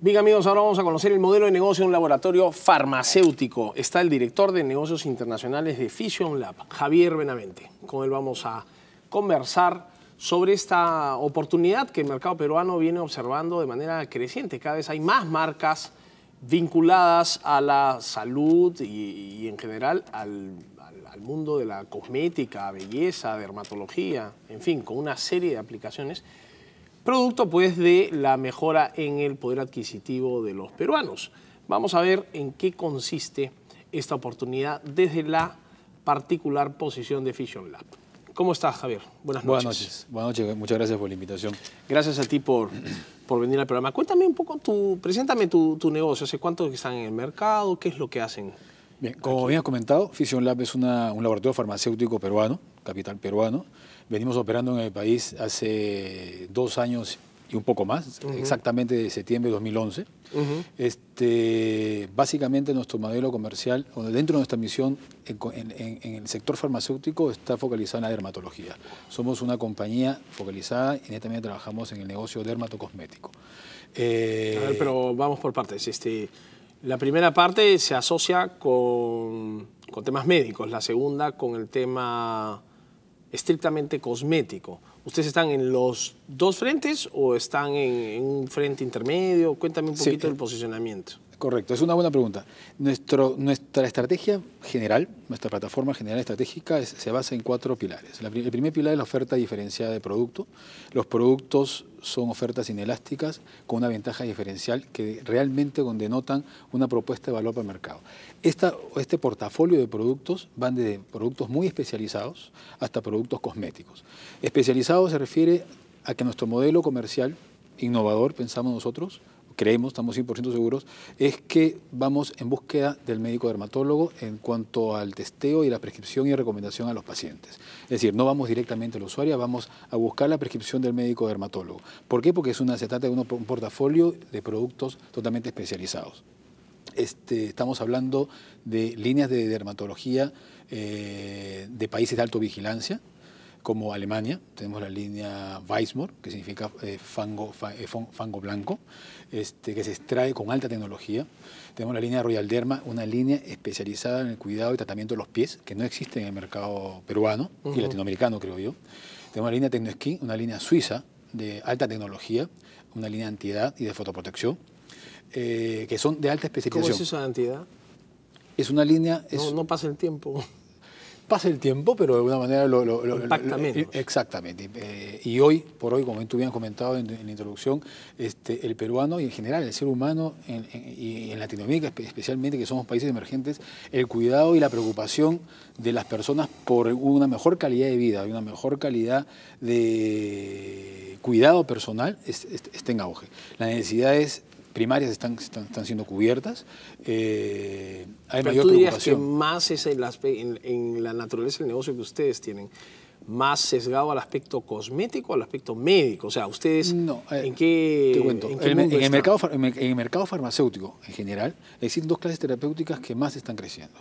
Bien amigos, ahora vamos a conocer el modelo de negocio de un laboratorio farmacéutico. Está el director de negocios internacionales de Fission Lab, Javier Benavente. Con él vamos a conversar sobre esta oportunidad que el mercado peruano viene observando de manera creciente. Cada vez hay más marcas vinculadas a la salud y, en general al mundo de la cosmética, belleza, dermatología, en fin, con una serie de aplicaciones producto pues de la mejora en el poder adquisitivo de los peruanos. Vamos a ver en qué consiste esta oportunidad desde la particular posición de Fission Lab. ¿Cómo estás, Javier? Buenas noches. Buenas noches. Muchas gracias por la invitación. Gracias a ti por, por venir al programa. Cuéntame un poco, tu, preséntame tu, tu negocio. ¿Hace cuánto están en el mercado? ¿Qué es lo que hacen? Bien, como bien has comentado, Fission Lab es un laboratorio farmacéutico peruano, capital peruano. Venimos operando en el país hace dos años y un poco más, exactamente de septiembre de 2011. este, básicamente nuestro modelo comercial, dentro de nuestra misión en, el sector farmacéutico está focalizada en la dermatología. Somos una compañía focalizada y también trabajamos en el negocio dermatocosmético. Eh, A ver, pero vamos por partes. Este, la primera parte se asocia con, con temas médicos, la segunda con el tema estrictamente cosmético. ¿Ustedes están en los dos frentes o están en, un frente intermedio? Cuéntame un poquito del posicionamiento. Correcto, es una buena pregunta. nuestra estrategia general, nuestra plataforma general estratégica se basa en cuatro pilares. el primer pilar es la oferta diferenciada de producto. Los productos son ofertas inelásticas con una ventaja diferencial que realmente denotan una propuesta de valor para el mercado. este portafolio de productos van desde productos muy especializados hasta productos cosméticos. Especializado se refiere a que nuestro modelo comercial innovador, pensamos nosotros, creemos, estamos 100% seguros, es que vamos en búsqueda del médico dermatólogo en cuanto al testeo y la prescripción y recomendación a los pacientes. Es decir, no vamos directamente al usuario, vamos a buscar la prescripción del médico dermatólogo. ¿Por qué? Porque es una, se trata de un portafolio de productos totalmente especializados. Este, estamos hablando de líneas de dermatología eh, de países de alto vigilancia, como Alemania, tenemos la línea Weissmore, que significa eh, fango, eh, fango blanco, este, que se extrae con alta tecnología. Tenemos la línea Royal Derma, una línea especializada en el cuidado y tratamiento de los pies, que no existe en el mercado peruano y latinoamericano, creo yo. Tenemos la línea Tecnoskin, una línea suiza de alta tecnología, una línea de antiedad y de fotoprotección, eh, que son de alta especialización. ¿Cómo es esa de antiedad? Es una línea... No, no pasa el tiempo pasa el tiempo, pero de alguna manera lo... exactamente. Eh, y hoy, por hoy, como tú bien comentado en, la introducción, este, el peruano y en general el ser humano y en Latinoamérica especialmente, que somos países emergentes, el cuidado y la preocupación de las personas por una mejor calidad de vida y una mejor calidad de cuidado personal está en auge. La necesidad es primarias están, están, siendo cubiertas. Eh, hay Pero mayor tú dirías que más es en, la naturaleza del negocio que ustedes tienen, más sesgado al aspecto cosmético, o al aspecto médico. O sea, ustedes, eh, ¿en qué, ¿en el, mercado, en el mercado farmacéutico en general, existen dos clases terapéuticas que más están creciendo.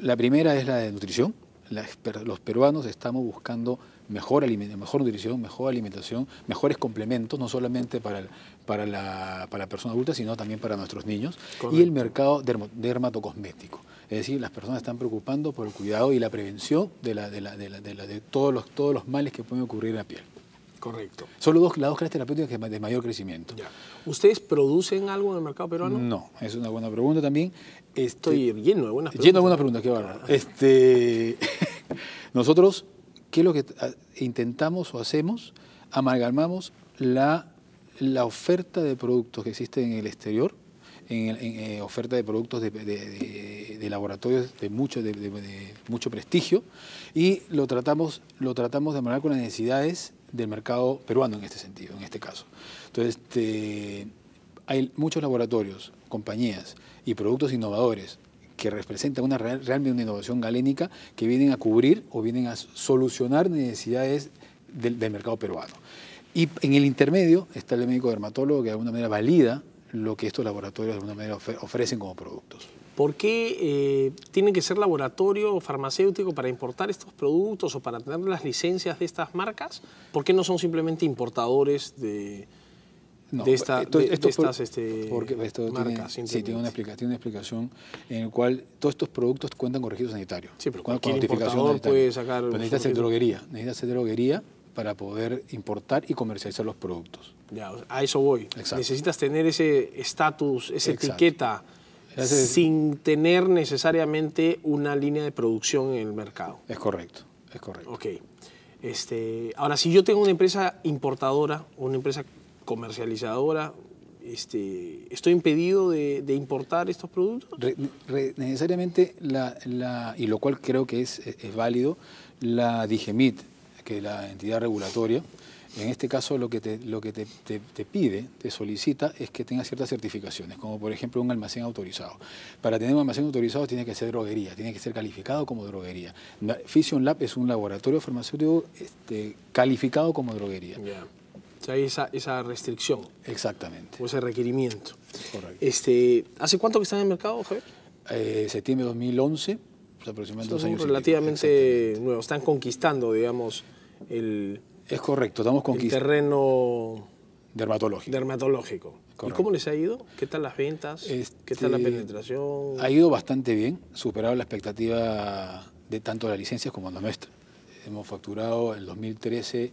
La primera es la de nutrición. los peruanos estamos buscando mejor, mejor nutrición, mejor alimentación, mejores complementos, no solamente para, para, la, persona adulta, sino también para nuestros niños, y el mercado dermatocosmético. Es decir, las personas están preocupando por el cuidado y la prevención de, la, la, de, todos, los, todos los males que pueden ocurrir en la piel. Correcto. Son dos, las dos clases terapéuticas de mayor crecimiento. ¿Ustedes producen algo en el mercado peruano? No, es una buena pregunta también. Este, Estoy lleno de buenas preguntas. Lleno de buenas preguntas, qué bárbaro. Ah. Este, nosotros ¿Qué es lo que ah, intentamos o hacemos? Amalgamamos la, la oferta de productos que existen en el exterior, en, eh, oferta de productos de, de, de, de laboratorios de mucho, prestigio, y lo tratamos, lo tratamos de manera con las necesidades del mercado peruano en este sentido, en este caso. Entonces, este, hay muchos laboratorios, compañías y productos innovadores que representan una, realmente una innovación galénica que vienen a cubrir o vienen a solucionar necesidades del, mercado peruano. Y en el intermedio está el médico dermatólogo que de alguna manera valida lo que estos laboratorios de alguna manera ofrecen como productos. ¿Por qué eh, tienen tiene que ser laboratorio farmacéutico para importar estos productos o para tener las licencias de estas marcas? ¿Por qué no son simplemente importadores de, de, esta, estas este, porque esto Tiene, sí, tiene una, explicación, tiene explicación en la cual todos estos productos cuentan con registro sanitario. Sí, pero cualquier puede sacar... necesitas hacer droguería, necesitas hacer droguería para poder importar y comercializar los productos. Ya, a eso voy. Exacto. Necesitas tener ese estatus, esa etiqueta, sin tener necesariamente una línea de producción en el mercado. Es correcto, es correcto. Ok. Este, ahora, si yo tengo una empresa importadora, una empresa comercializadora, este, ¿estoy impedido de, importar estos productos? necesariamente, la, y lo cual creo que e, es, válido, la DIGEMIT, que es la entidad regulatoria, en este caso lo que, te, lo que te, pide, te solicita, es que tenga ciertas certificaciones, como por ejemplo un almacén autorizado. Para tener un almacén autorizado tiene que ser droguería, tiene que ser calificado como droguería. Fission Lab es un laboratorio farmacéutico este, calificado como droguería. O sea, esa, restricción. Exactamente. O ese requerimiento. Correcto. Este, ¿Hace cuánto que están en el mercado, Javier? Eh, septiembre de 2011, pues aproximadamente dos años. relativamente nuevos. Están conquistando, digamos, el... Es correcto, estamos conquistando. terreno... Dermatológico. Dermatológico. ¿Y cómo les ha ido? ¿Qué tal las ventas? Este ¿Qué tal la penetración? Ha ido bastante bien, superado la expectativa de tanto las licencias como la nuestra. Hemos facturado en 2013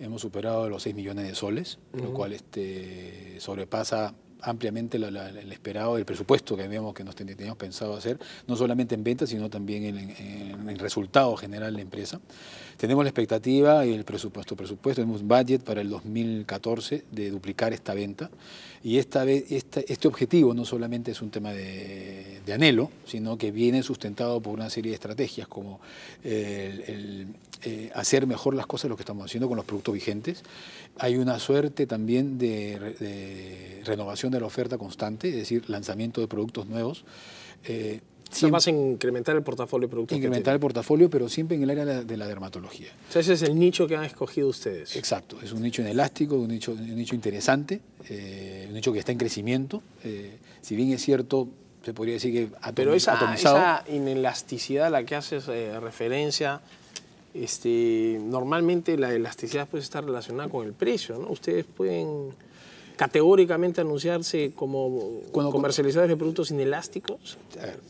hemos superado los 6 millones de soles, lo cual este, sobrepasa ampliamente el esperado del presupuesto que habíamos que nos teníamos pensado hacer, no solamente en ventas, sino también en, en, resultado general de la empresa. Tenemos la expectativa y el presupuesto, presupuesto, tenemos un budget para el 2014 de duplicar esta venta y esta, este objetivo no solamente es un tema de, anhelo, sino que viene sustentado por una serie de estrategias como el, eh, hacer mejor las cosas, lo que estamos haciendo con los productos vigentes. Hay una suerte también de, renovación de la oferta constante, es decir, lanzamiento de productos nuevos. Eh, vas incrementar el portafolio de productos. Incrementar el portafolio, pero siempre en el área de la, dermatología. ese es el nicho que han escogido ustedes. Exacto, es un nicho inelástico, un nicho, un nicho interesante, eh, un nicho que está en crecimiento. Eh, si bien es cierto, se podría decir que Pero esa, esa inelasticidad a la que haces referencia, este, normalmente la elasticidad puede estar relacionada con el precio, ¿no? Ustedes pueden categóricamente anunciarse como cuando, comercializadores de productos inelásticos?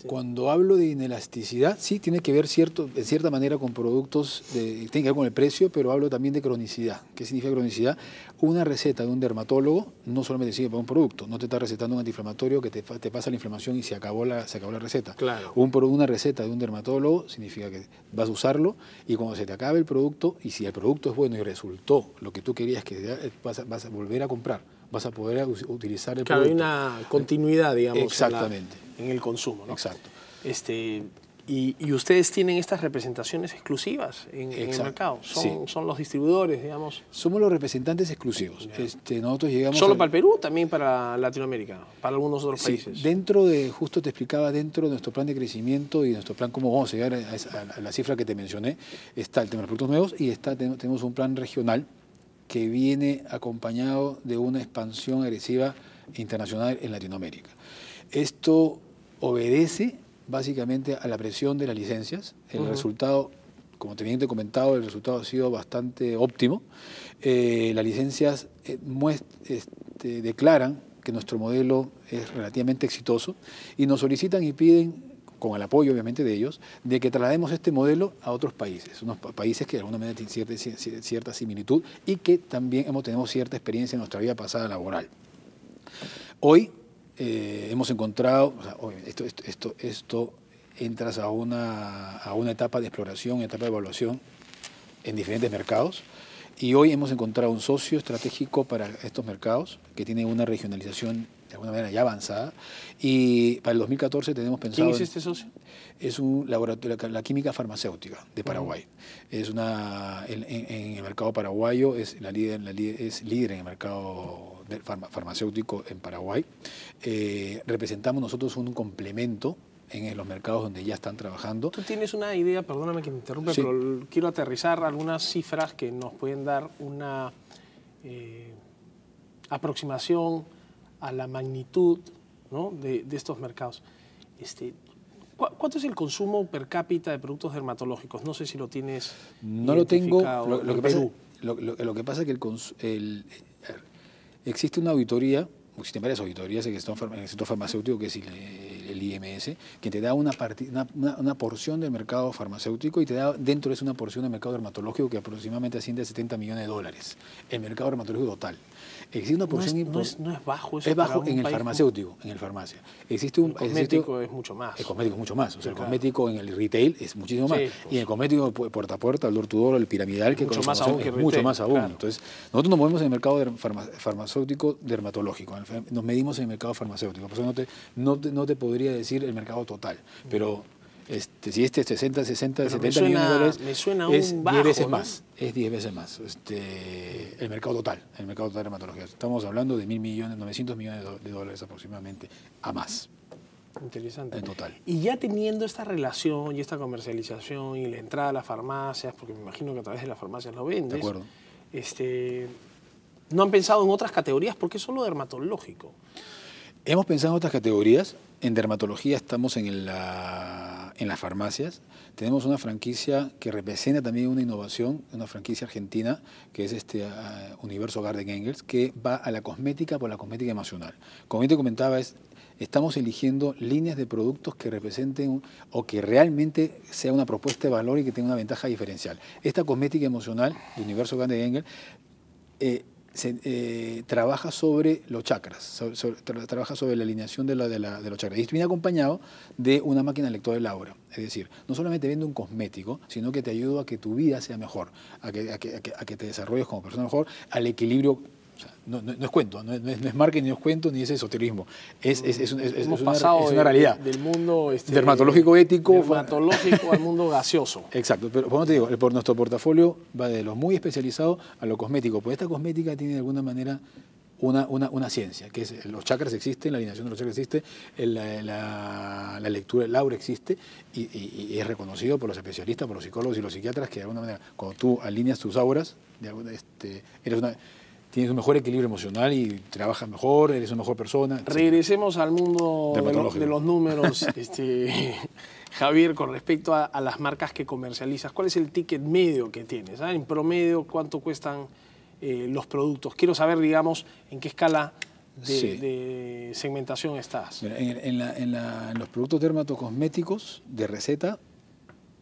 Cuando hablo de inelasticidad, sí, tiene que ver cierto, de cierta manera con productos, de, tiene que ver con el precio, pero hablo también de cronicidad. ¿Qué significa cronicidad? Una receta de un dermatólogo no solamente sirve para un producto, no te está recetando un antiinflamatorio que te, pasa la inflamación y se acabó la, se acabó la receta. Claro. una receta de un dermatólogo significa que vas a usarlo y cuando se te acabe el producto, y si el producto es bueno y resultó lo que tú querías que vas a volver a comprar vas a poder utilizar el claro, hay una continuidad, digamos, Exactamente. En, el consumo. ¿no? Exacto. Este, y, ustedes tienen estas representaciones exclusivas en, el mercado. Son, los distribuidores, digamos. Somos los representantes exclusivos. Este, nosotros llegamos Solo para el Perú, también para Latinoamérica, para algunos otros países. Dentro de, justo te explicaba, dentro de nuestro plan de crecimiento y nuestro plan, cómo vamos a llegar a, la cifra que te mencioné, está el tema de los productos nuevos y está, tenemos un plan regional que viene acompañado de una expansión agresiva internacional en Latinoamérica. Esto obedece básicamente a la presión de las licencias. El resultado, como teniente comentado, el resultado ha sido bastante óptimo. Eh, las licencias eh, este, declaran que nuestro modelo es relativamente exitoso y nos solicitan y piden con el apoyo obviamente de ellos, de que traslademos este modelo a otros países, unos países que de alguna manera tienen cierta, similitud y que también hemos, tenemos cierta experiencia en nuestra vida pasada laboral. Hoy eh, hemos encontrado, esto, entra a una, a una etapa de exploración, etapa de evaluación en diferentes mercados. Y hoy hemos encontrado un socio estratégico para estos mercados que tiene una regionalización de alguna manera ya avanzada. Y para el 2014 tenemos pensado... ¿Quién es este socio? Es un laboratorio, la, química farmacéutica de Paraguay. Mm. Es una, en, el mercado paraguayo, es, líder, la es líder en el mercado farmacéutico en Paraguay. Eh, representamos nosotros un complemento en los mercados donde ya están trabajando. Tú tienes una idea, perdóname que me interrumpe, pero quiero aterrizar algunas cifras que nos pueden dar una eh, aproximación a la magnitud de, estos mercados. Este, ¿Cuánto es el consumo per cápita de productos dermatológicos? No sé si lo tienes. No lo tengo. Lo, que pasa, es que el, existe una auditoría, existen varias auditorías en el sector farmacéutico, que es el IMS, que te da una, una, una, porción del mercado farmacéutico y te da dentro de eso una porción del mercado dermatológico que aproximadamente asciende a 70 millones de dólares. El mercado dermatológico total. Existe una porción... No es, no es, bajo Es bajo en el farmacéutico, en el farmacia. Existe un... El cosmético es mucho más. El cosmético es mucho más. O sea, el cosmético en el retail es muchísimo más. y en el pues. cosmético puerta a puerta, el door to door, el piramidal, que mucho más aún mucho más aún. Entonces, nosotros nos movemos en el mercado farmacéutico dermatológico. Nos medimos en el mercado farmacéutico. Por eso no te, no no te podría decir el mercado total, pero este, si este es 60, 60, 70 millones de dólares, me suena es 10 veces más. Es 10 veces más. Este, el mercado total, el mercado total de dermatología. Estamos hablando de mil millones, 900 millones de dólares aproximadamente, a más. Interesante. En total. Y ya teniendo esta relación y esta comercialización y la entrada a las farmacias, porque me imagino que a través de las farmacias lo vendes. Este, ¿No han pensado en otras categorías? porque es solo dermatológico? Hemos pensado en otras categorías. En dermatología estamos en, las farmacias. Tenemos una franquicia que representa también una innovación, una franquicia argentina, que es este ah, Universo Garden Engels, que va a la cosmética por la cosmética emocional. Como yo te comentaba, estamos eligiendo líneas de productos que representen o que realmente sea una propuesta de valor y que tenga una ventaja diferencial. Esta cosmética emocional Universo Garden Engels eh, se eh, trabaja sobre los chakras, trabaja sobre la alineación de, de, los chakras. Y esto viene acompañado de una máquina lectora de la aura. Es decir, no solamente vende un cosmético, sino que te ayuda a que tu vida sea mejor, a que, a que te desarrolles como persona mejor, al equilibrio no, es cuento, no es, marketing, es cuento, ni es esoterismo. Es, es, una, pasado realidad. Del, mundo este, dermatológico ético. Dermatológico al mundo gaseoso. Exacto, pero como te digo, por nuestro portafolio va de lo muy especializado a lo cosmético, Pues esta cosmética tiene de alguna manera una, una, ciencia, que es los chakras existen, la alineación de los chakras existe, la, lectura del aura existe y, es reconocido por los especialistas, por los psicólogos y los psiquiatras que de alguna manera, cuando tú alineas tus auras, de este, eres una tienes un mejor equilibrio emocional y trabajas mejor, eres una mejor persona. Regresemos al mundo de, los números, este, Javier, con respecto a, las marcas que comercializas. ¿Cuál es el ticket medio que tienes? Ah, en promedio, ¿cuánto cuestan eh, los productos? Quiero saber, digamos, en qué escala de, segmentación estás. en, los productos dermatocosméticos de receta,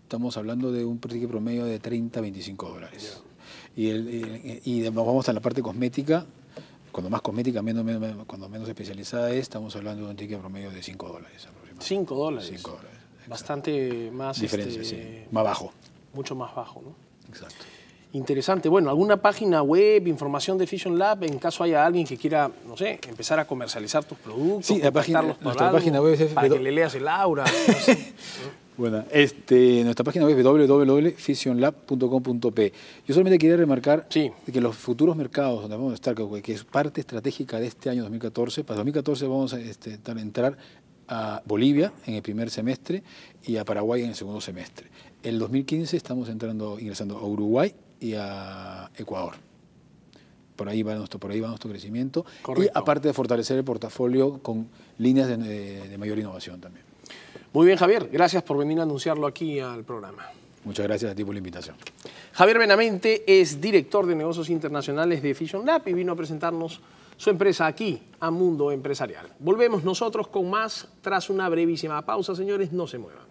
estamos hablando de un ticket promedio de 30, 25 dólares. Y, el, vamos a la parte cosmética, cuando más cosmética, menos, cuando menos especializada es, estamos hablando de un ticket promedio de 5 dólares aproximadamente. 5 dólares. Bastante más... Este, más bajo. Mucho más bajo, ¿no? Exacto. Interesante. Bueno, alguna página web, información de Fission Lab, en caso haya alguien que quiera, no sé, empezar a comercializar tus productos. Sí, la página, nuestra web Para que le leas el aura. no bueno, este, nuestra página web es www.fisionlab.com.p. Yo solamente quería remarcar que los futuros mercados donde vamos a estar, que es parte estratégica de este año 2014, para 2014 vamos a este, entrar a Bolivia en el primer semestre y a Paraguay en el segundo semestre. El 2015 estamos entrando, ingresando a Uruguay y a Ecuador por ahí va nuestro, por ahí va nuestro crecimiento. Y aparte de fortalecer el portafolio con líneas de mayor innovación también. Muy bien, Javier. Gracias por venir a anunciarlo aquí al programa. Muchas gracias a ti por la invitación. Javier Benamente es director de negocios internacionales de Fission Lab y vino a presentarnos su empresa aquí, a Mundo Empresarial. Volvemos nosotros con más tras una brevísima pausa, señores. No se muevan.